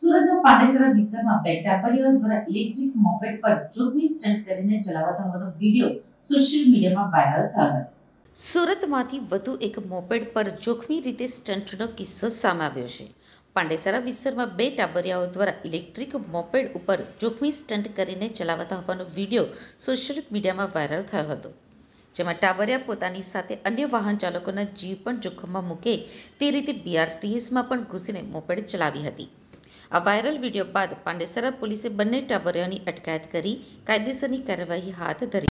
સુરતના પાલેસરા વિસ્તારમાં બે ટાપરીઓ દ્વારા ઇલેક્ટ્રિક મોપેડ પર જોખમી સ્ટન્ટ કરીને ચલાવાતા હોવાનો વિડીયો સોશિયલ મીડિયામાં વાયરલ થયો હતો સુરતમાંથી વધુ એક મોપેડ પર જોખમી રીતે સ્ટન્ટનો કિસ્સો સામે આવ્યો છે પાંડેસરા વિસ્તારમાં બે ટાબરિયાઓ દ્વારા ઇલેક્ટ્રિક મોપેડ ઉપર જોખમી સ્ટન્ટ કરીને ચલાવતા હોવાનો વિડીયો સોશિયલ મીડિયામાં વાયરલ થયો હતો જેમાં ટાબરિયા પોતાની સાથે અન્ય વાહન ચાલકોના જીવ પણ જોખમમાં મૂકે તે રીતે બીઆરટીએસમાં પણ ઘૂસીને મોપેડ ચલાવી હતી આ વાયરલ વીડિયો બાદ પાંડેસરા પોલીસે બંને ટાબરિયાઓની અટકાયત કરી કાયદેસરની કાર્યવાહી હાથ ધરી